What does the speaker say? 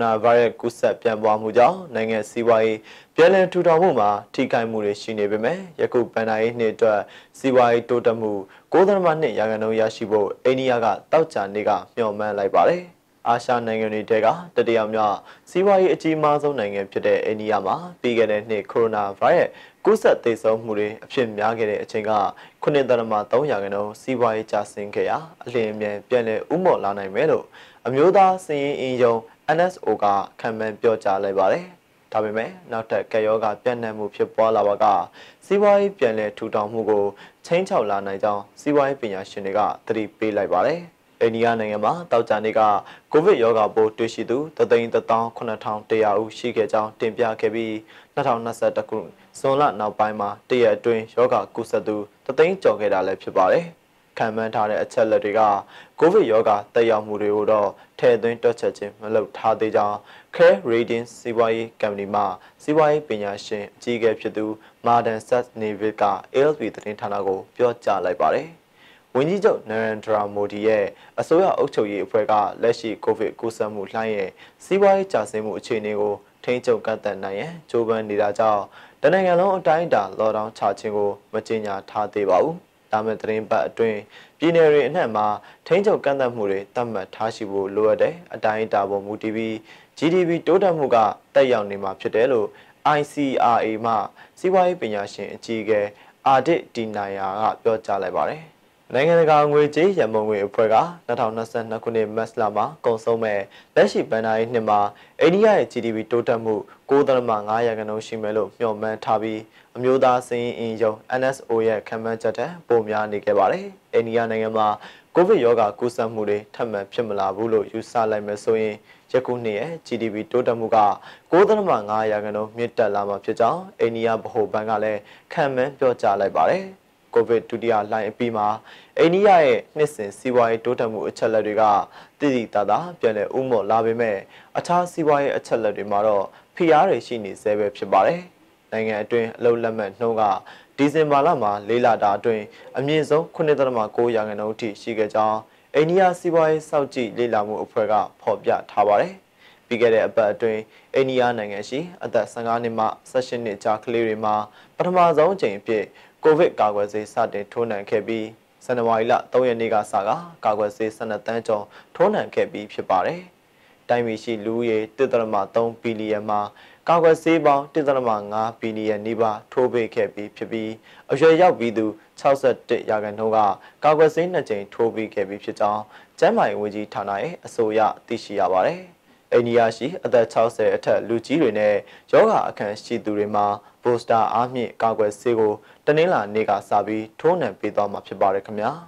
နာဗိုင်းရပ်ကူးစက်ပြန့်ပွားမှုကြောင့်နိုင်ငံစီးပွားရေးပြည်လည်ထူထောင်မှုမှာထိခိုက်မှုတွေရှိနေပေမဲ့ယခုပန်နာရေးနှစ်အတွက်စီးပွားရေးတိုးတက်မှု9.2ရာခိုင်နှုန်းရရှိဖို့အိန္ဒိယကတောက်ချာနေကမျှော်မှန်းလိုက်ပါတယ်။အာရှနိုင်ငံတွေတဲကတတိယမြောက်စီးပွားရေးအကြီးမားဆုံးနိုင်ငံဖြစ်တဲ့အိန္ဒိယမှာပြီးခဲ့တဲ့နှစ်ကိုရိုနာဗိုင်းရပ်ကူးစက်သေဆုံးမှုတွေအဖြစ်များခဲ့တဲ့အချိန်က9.3ရာခိုင်နှုန်းစီးပွားရေးကျဆင်းခဲ့ရာအလျင်အမြန်ပြန်လည်ဥမော့လာနိုင်မယ်လို့အမျိုးသားစည်ရင်းအင်းယုံ NSO ကခံမှန်းပြောကြားလိုက်ပါတယ်။ဒါပေမဲ့နောက်ထပ်ကက်ယောဂပြန့်နှံ့မှုဖြစ်ပွားလာပါကစီးပွားရေးပြန်လည်ထူထောင်မှုကိုချိန်ချောက်လာနိုင်ကြောင်းစီးပွားရေးပညာရှင်တွေကသတိပေးလိုက်ပါတယ်။အိန္ဒိယနိုင်ငံမှာတောက်ကြနေ့ကကိုဗစ်ရောဂါပိုးတွေ့ရှိသူ331,100ဦးရှိခဲ့ကြောင်းတင်ပြခဲ့ပြီး2021ခုဇွန်လနောက်ပိုင်းမှာတရက်အတွင်းရောဂါကူးစက်သူ3သိန်းကျော်ခဲ့တာလည်းဖြစ်ပါတယ်။ခံမှန်းထားတဲ့အချက်လက်တွေကကိုဗစ်ရောဂါတက်ရောက်မှုတွေကိုတော့ထည့်သွင်းတွက်ချက်ခြင်းမလုပ်ထားသေးကြောင်း Care Rating စီးပွားရေးကမ္ပဏီမှစီးပွားရေးပညာရှင်အကြီးအကဲဖြစ်သူ Martin Sutnevik က ALP သတင်းဌာနကိုပြောကြားလိုက်ပါတယ်။ဝန်ကြီးချုပ်နရန်ဒရာမိုဒီရဲ့အစိုးရအုပ်ချုပ်ရေးအဖွဲ့ကလက်ရှိကိုဗစ်ကူးစက်မှုလှိုင်းရဲ့စီးပွားရေးကျဆင်းမှုအခြေအနေကိုထိန်းချုပ်ကန့်သတ်နိုင်ရန်ကြိုးပမ်းနေတာကြောင့်တနင်္ဂနွေလုံးအတိုင်းအတာလော်ဒေါင်းချခြင်းကိုမကြေညာထားသေးပါဘူး။။ဒါမဲ့သတင်းပတ်အတွင်းပြည်နယ်တွင်အနှံ့မှာထိန်းချုပ်ကန့်သတ်မှုတွေသတ်မှတ်ထားရှိဖို့လိုအပ်တဲ့အတိုင်းအတာပေါ်မူတည်ပြီး GDP တိုးတက်မှုကတက်ရောက်နေမှာဖြစ်တယ်လို့ ICRA မှစီးပွားရေးပညာရှင်အကြီးအကဲအာဒစ်ဒီနိုင်ယာကပြောကြားလိုက်ပါတယ်။နိုင်ငံတကာငွေကြေးရန်ပုံငွေအဖွဲ့က2022ခုနှစ်မတ်လမှာကုန်ဆုံးမဲ့လက်ရှိဘဏ္ဍာရေးနှစ်မှာအိန္ဒိယရဲ့ GDP တိုးတက်မှု9.5ရာခိုင်နှုန်းရှိမယ်လို့မျှော်မှန်းထားပြီးအမျိုးသားစည်းအင်ရုံ NSO ရဲ့ခန့်မှန်းချက်ထက်ပိုများနေခဲ့ပါတယ်။အိန္ဒိယနိုင်ငံမှာကိုဗစ်ရောဂါကူးစက်မှုတွေထပ်မံဖြစ်မလာဘူးလို့ယူဆလိုက်မယ်ဆိုရင်ယခုနှစ်ရဲ့ GDP တိုးတက်မှုက9.5ရာခိုင်နှုန်းမြင့်တက်လာမှာဖြစ်ကြောင်းအိန္ဒိယဗဟိုဘဏ်ကလည်းခန့်မှန်းပြောကြားလိုက်ပါတယ်။ကိုဗစ်ဒုတိယလှိုင်းအပြီးမှာအိန္ဒိယရဲ့နှစ်စဉ်စီးပွားရေးတိုးတက်မှုအချက်အလက်တွေကတည်တည်တသာပြန်လည်ဥမော့လာပေမဲ့အခြားစီးပွားရေးအချက်အလက်တွေမှာတော့ဖိအားတွေရှိနေဆဲပဲဖြစ်ပါတယ်။နိုင်ငံအတွင်းအလုပ်လက်မဲ့နှုန်းကဒီဇင်ဘာလမှာလေးလာတာအတွင်းအမြင့်ဆုံး9.9ရာခိုင်နှုန်းအထိရှိခဲ့ကြောင်းအိန္ဒိယစီးပွားရေးစောင့်ကြည့်လေ့လာမှုအဖွဲ့ကဖော်ပြထားပါတယ်။ပြီးခဲ့တဲ့အပတ်အတွင်းအိန္ဒိယနိုင်ငံရှိအသက်15နှစ်မှ18နှစ်ကြားကလေးတွေမှာပထမဆုံးအကြိမ်အဖြစ်ကိုဗစ်ကာကွယ်ဆေးစတင်ထိုးနှံခဲ့ပြီးဇန်နဝါရီလ3ရက်နေ့ကစကကာကွယ်ဆေး12တန်းကျော်ထိုးနှံခဲ့ပြီးဖြစ်ပါတယ်။တိုင်းပြည်ရှိလူဦးရေ1.3ဘီလီယံမှာကာကွယ်ဆေးပေါင်း1.5ဘီလီယံနီးပါးထိုးပေးခဲ့ပြီးဖြစ်ပြီးအရွယ်ရောက်ပြီးသူ61ရာခိုင်နှုန်းကကာကွယ်ဆေး2ကြိမ်ထိုးပေးခဲ့ပြီးဖြစ်ကြောင်းကျန်းမာရေးဝန်ကြီးဌာနရဲ့အဆိုအရသိရှိရပါတယ်။အိန္ဒိယရှိအသက်60အထက်လူကြီးတွေနဲ့ယောဂအခမ်းရှိသူတွေမှာပိုစတာအားမြင့်ကာကွယ်ဆေးကိုတနင်္လာနေ့ကစပြီးထိုးနှံပေးသွားမှာဖြစ်ပါတယ်ခင်ဗျာ။